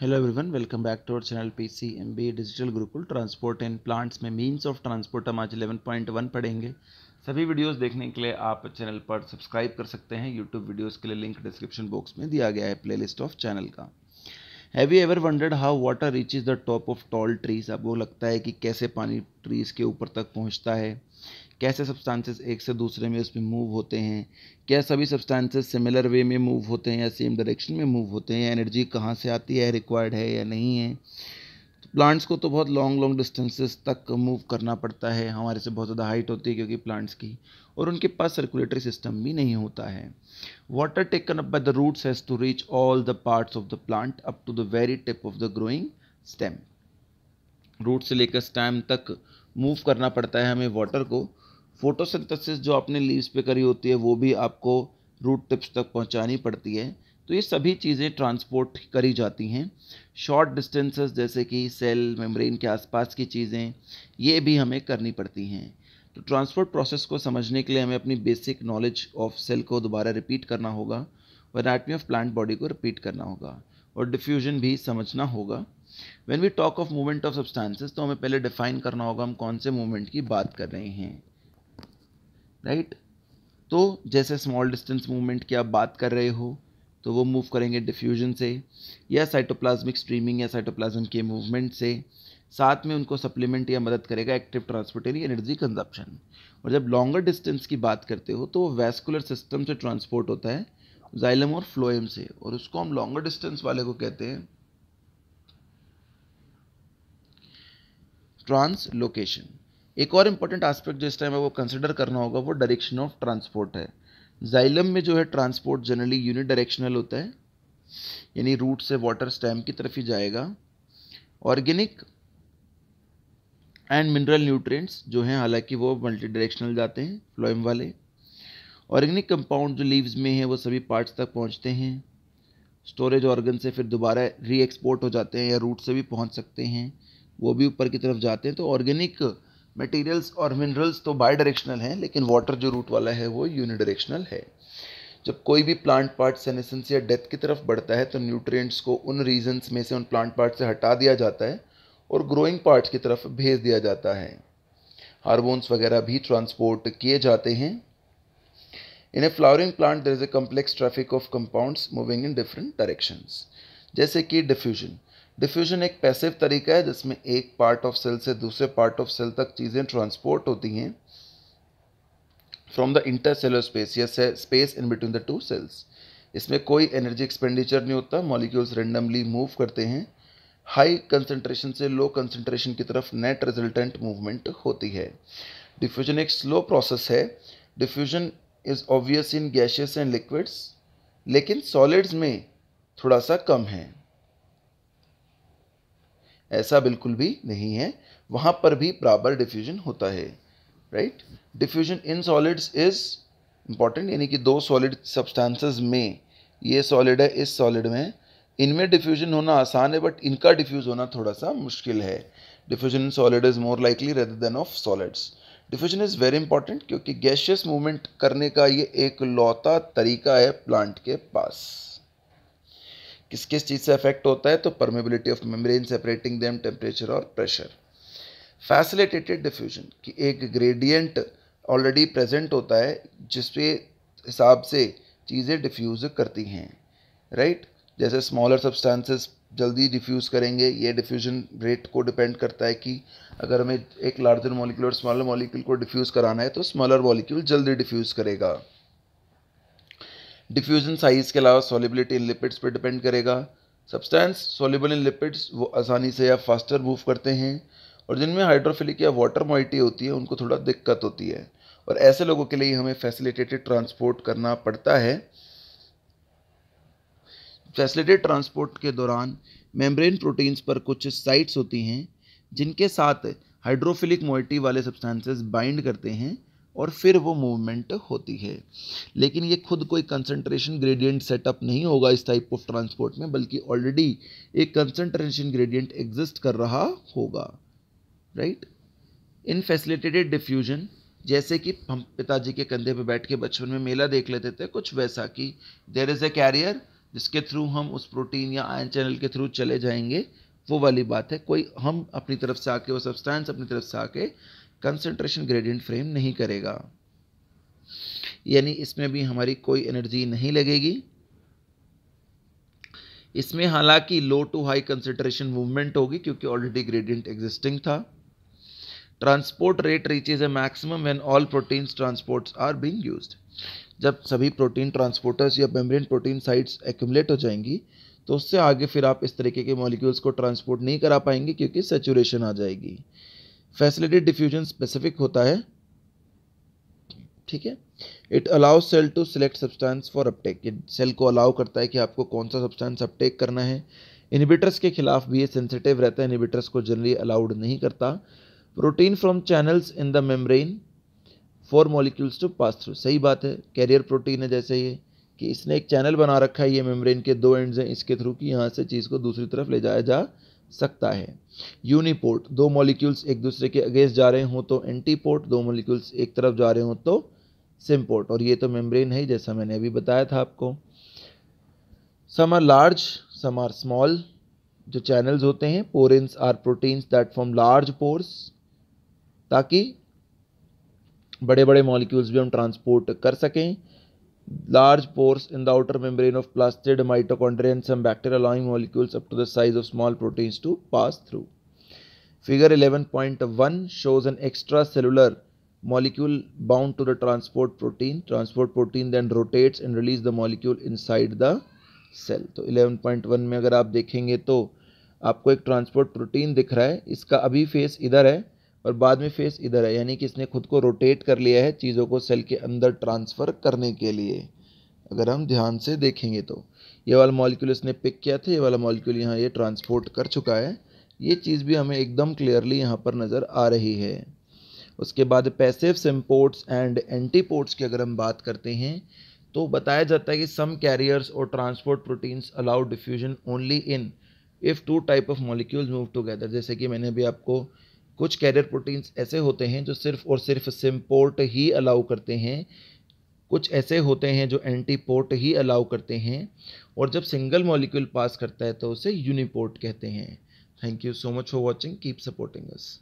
Hello everyone welcome back to our channel P C M B digital Gurukul transport and plants में means of transport हम आज 11.1 पढ़ेंगे सभी videos देखने के लिए आप चैनल पर सब्सक्राइब कर सकते हैं यूट्यूब वीडियोस के लिए लिंक डिस्क्रिप्शन बॉक्स में दिया गया है प्लेलिस्ट ऑफ चैनल का have you ever wondered how water reaches the top of tall trees आपको लगता है कि कैसे पानी ट्रीज़ के ऊपर तक पहुँचता है कैसे सब्सटेंसेस एक से दूसरे में उसमें मूव होते हैं क्या सभी सब्सटेंसेस सिमिलर वे में मूव होते हैं या सेम डायरेक्शन में मूव होते हैं एनर्जी कहाँ से आती है रिक्वायर्ड है या नहीं है प्लांट्स को तो बहुत लॉन्ग लॉन्ग डिस्टेंसेस तक मूव करना पड़ता है हमारे से बहुत ज़्यादा हाइट होती है क्योंकि प्लांट्स की और उनके पास सर्कुलेटरी सिस्टम भी नहीं होता है water taken up by the roots has to reach all the parts of the plant up to the very tip of the growing stem root से लेकर स्टैम तक मूव करना पड़ता है हमें वाटर को फोटोसिंथेसिस जो आपने लीव्स पे करी होती है वो भी आपको रूट टिप्स तक पहुंचानी पड़ती है तो ये सभी चीज़ें ट्रांसपोर्ट करी जाती हैं शॉर्ट डिस्टेंसेस जैसे कि सेल मेम्ब्रेन के आसपास की चीज़ें ये भी हमें करनी पड़ती हैं तो ट्रांसपोर्ट प्रोसेस को समझने के लिए हमें अपनी बेसिक नॉलेज ऑफ सेल को दोबारा रिपीट करना होगा और एनाटमी ऑफ प्लांट बॉडी को रिपीट करना होगा और डिफ्यूजन भी समझना होगा when we talk of movement of substances तो हमें पहले डिफाइन करना होगा हम कौन से मूवमेंट की बात कर रहे हैं राइट तो जैसे स्मॉल डिस्टेंस मूवमेंट की आप बात कर रहे हो तो वो मूव करेंगे डिफ्यूजन से या साइटोप्लाज्मिक स्ट्रीमिंग या साइटोप्लाज्म के मूवमेंट से साथ में उनको सप्लीमेंट या मदद करेगा एक्टिव ट्रांसपोर्टरी एनर्जी कंजप्शन और जब लॉन्गर डिस्टेंस की बात करते हो तो वो वैस्कुलर सिस्टम से ट्रांसपोर्ट होता है जाइलम और फ्लोएम से और उसको हम लॉन्गर डिस्टेंस वाले को कहते हैं ट्रांसलोकेशन एक और इम्पोर्टेंट एस्पेक्ट जो इस टाइम आपको कंसिडर करना होगा वो डायरेक्शन ऑफ ट्रांसपोर्ट है जाइलम में जो है ट्रांसपोर्ट जनरली यूनिट डायरेक्शनल होता है यानी रूट से वाटर स्टैम की तरफ ही जाएगा ऑर्गेनिक एंड मिनरल न्यूट्रिएंट्स जो हैं हालांकि वो मल्टी डायरेक्शनल जाते हैं फ्लोएम वाले ऑर्गेनिक कंपाउंड जो लीव्स में हैं वो सभी पार्ट्स तक पहुंचते हैं स्टोरेज ऑर्गन से फिर दोबारा री एक्सपोर्ट हो जाते हैं या रूट से भी पहुंच सकते हैं वो भी ऊपर की तरफ जाते हैं तो ऑर्गेनिक मटेरियल्स और मिनरल्स तो बाई डायरेक्शनल हैं लेकिन वाटर जो रूट वाला है वो यूनिडायरेक्शनल है जब कोई भी प्लांट पार्ट सेनेसेंस या डेथ की तरफ बढ़ता है तो न्यूट्रिएंट्स को उन रीजन्स में से उन प्लांट पार्ट से हटा दिया जाता है और ग्रोइंग पार्ट्स की तरफ भेज दिया जाता है हार्मोन्स वगैरह भी ट्रांसपोर्ट किए जाते हैं in a flowering plant there is a complex traffic of compounds moving in different directions जैसे कि डिफ्यूजन डिफ्यूजन एक पैसिव तरीका है जिसमें एक पार्ट ऑफ सेल से दूसरे पार्ट ऑफ सेल तक चीज़ें ट्रांसपोर्ट होती हैं from the intercellular space या space in between the two cells इसमें कोई एनर्जी एक्सपेंडिचर नहीं होता मॉलिक्यूल्स रेंडमली मूव करते हैं हाई कंसनट्रेशन से लो कंसनट्रेशन की तरफ नेट रिजल्टेंट मूवमेंट होती है डिफ्यूजन एक स्लो प्रोसेस है diffusion is obvious in gases and liquids लेकिन सॉलिड्स में थोड़ा सा कम है ऐसा बिल्कुल भी नहीं है वहाँ पर भी बराबर डिफ्यूजन होता है right diffusion in solids is important यानी कि दो सॉलिड सब्सटेंसेस में ये सॉलिड है इस सॉलिड में इनमें डिफ्यूजन होना आसान है बट इनका डिफ्यूज होना थोड़ा सा मुश्किल है diffusion in solid is more likely rather than of solids diffusion is very important क्योंकि गैशियस मूवमेंट करने का ये एक लौता तरीका है प्लांट के पास किस किस चीज़ से अफेक्ट होता है तो permeability of membrane separating them temperature और प्रेशर फैसिलिटेटेड डिफ्यूजन कि एक ग्रेडियंट ऑलरेडी प्रेजेंट होता है जिसके हिसाब से चीज़ें डिफ्यूज़ करती हैं राइट right? जैसे स्मॉलर सब्सटेंसेस जल्दी डिफ्यूज़ करेंगे ये डिफ्यूजन रेट को डिपेंड करता है कि अगर हमें एक लार्जर मॉलिक्यूल और स्मॉलर मॉलिक्यूल को डिफ्यूज़ कराना है तो स्मॉलर मॉलिक्यूल जल्दी डिफ्यूज़ करेगा डिफ्यूज़न साइज़ के अलावा सॉलिबिलिटी इन लिपिड्स पर डिपेंड करेगा सब्सटेंस सॉलिबल इन लिपिड्स वो आसानी से या फास्टर मूव करते हैं और जिनमें हाइड्रोफिलिक या वाटर मोइटी होती है उनको थोड़ा दिक्कत होती है और ऐसे लोगों के लिए हमें फैसिलिटेटेड ट्रांसपोर्ट करना पड़ता है फैसिलिटेड ट्रांसपोर्ट के दौरान मेम्ब्रेन प्रोटीन्स पर कुछ साइट्स होती हैं जिनके साथ हाइड्रोफिलिक मोइटी वाले सब्सटेंसेस बाइंड करते हैं और फिर वो मूवमेंट होती है लेकिन ये खुद कोई कंसंट्रेशन ग्रेडियंट सेटअप नहीं होगा इस टाइप ऑफ ट्रांसपोर्ट में बल्कि ऑलरेडी एक कंसंट्रेशन ग्रेडियंट एग्जिस्ट कर रहा होगा राइट इन फैसिलिटेटेड डिफ्यूजन जैसे कि हम पिताजी के कंधे पर बैठ के बचपन में मेला देख लेते थे कुछ वैसा कि देर इज़ ए कैरियर जिसके थ्रू हम उस प्रोटीन या आयन चैनल के थ्रू चले जाएंगे वो वाली बात है कोई हम अपनी तरफ से आके वो सब्सटेंस अपनी तरफ से आके कंसंट्रेशन ग्रेडियंट फ्रेम नहीं करेगा यानी इसमें भी हमारी कोई एनर्जी नहीं लगेगी इसमें हालांकि low to high concentration movement होगी क्योंकि ऑलरेडी ग्रेडियंट एग्जिस्टिंग था transport rate reaches a maximum when all proteins transports are being used जब सभी प्रोटीन ट्रांसपोर्टर्स या मेम्ब्रेन प्रोटीन साइट्स एक्यूमलेट हो जाएंगी तो उससे आगे फिर आप इस तरीके के मॉलिक्यूल्स को ट्रांसपोर्ट नहीं करा पाएंगे क्योंकि सेचुरेशन आ जाएगी फैसिलिटी डिफ्यूजन स्पेसिफिक होता है ठीक है it allow cell to select substance for uptake cell को अलाउ करता है कि आपको कौन सा सब्सटेंस अपटेक करना है इनिबिटर्स के खिलाफ भी ये सेंसिटिव रहता है इनिबिटर्स को जनरली अलाउड नहीं करता protein from channels in the membrane for molecules to pass through सही बात है कैरियर प्रोटीन है जैसे ये कि इसने एक चैनल बना रखा है ये मेम्ब्रेन के दो एंड्स हैं इसके थ्रू कि यहाँ से चीज़ को दूसरी तरफ ले जाया जा सकता है यूनिपोर्ट दो मॉलिक्यूल्स एक दूसरे के अगेंस्ट जा रहे हों तो एंटीपोर्ट दो मॉलिक्यूल्स एक तरफ जा रहे हों तो सिम्पोर्ट और ये तो मेम्ब्रेन है जैसा मैंने अभी बताया था आपको some are large some are small जो चैनल्स होते हैं porins are proteins that form large pores ताकि बड़े बड़े मॉलिक्यूल्स भी हम ट्रांसपोर्ट कर सकें large pores in the outer membrane of plastid mitochondria and some bacteria allowing molecules up to the size of small proteins to pass through. Figure 11.1 shows an extracellular molecule bound to the transport protein. Transport protein then rotates and release the molecule inside the cell. तो 11.1 में अगर आप देखेंगे तो आपको एक transport protein दिख रहा है इसका अभी फेस इधर है और बाद में फेस इधर है यानी कि इसने खुद को रोटेट कर लिया है चीज़ों को सेल के अंदर ट्रांसफ़र करने के लिए अगर हम ध्यान से देखेंगे तो ये वाला मॉलिक्यूल इसने पिक किया था ये वाला मॉलिक्यूल यहाँ ये ट्रांसपोर्ट कर चुका है ये चीज़ भी हमें एकदम क्लियरली यहाँ पर नज़र आ रही है उसके बाद पैसिव सिम्पोर्ट्स एंड एंटीपोर्ट्स की अगर हम बात करते हैं तो बताया जाता है कि सम कैरियर्स और transport proteins allowed diffusion only in if two type of molecules move together जैसे कि मैंने भी आपको कुछ कैरियर प्रोटीन्स ऐसे होते हैं जो सिर्फ और सिर्फ सिम्पोर्ट ही अलाउ करते हैं कुछ ऐसे होते हैं जो एंटीपोर्ट ही अलाउ करते हैं और जब सिंगल मॉलिक्यूल पास करता है तो उसे यूनिपोर्ट कहते हैं thank you so much for watching keep supporting us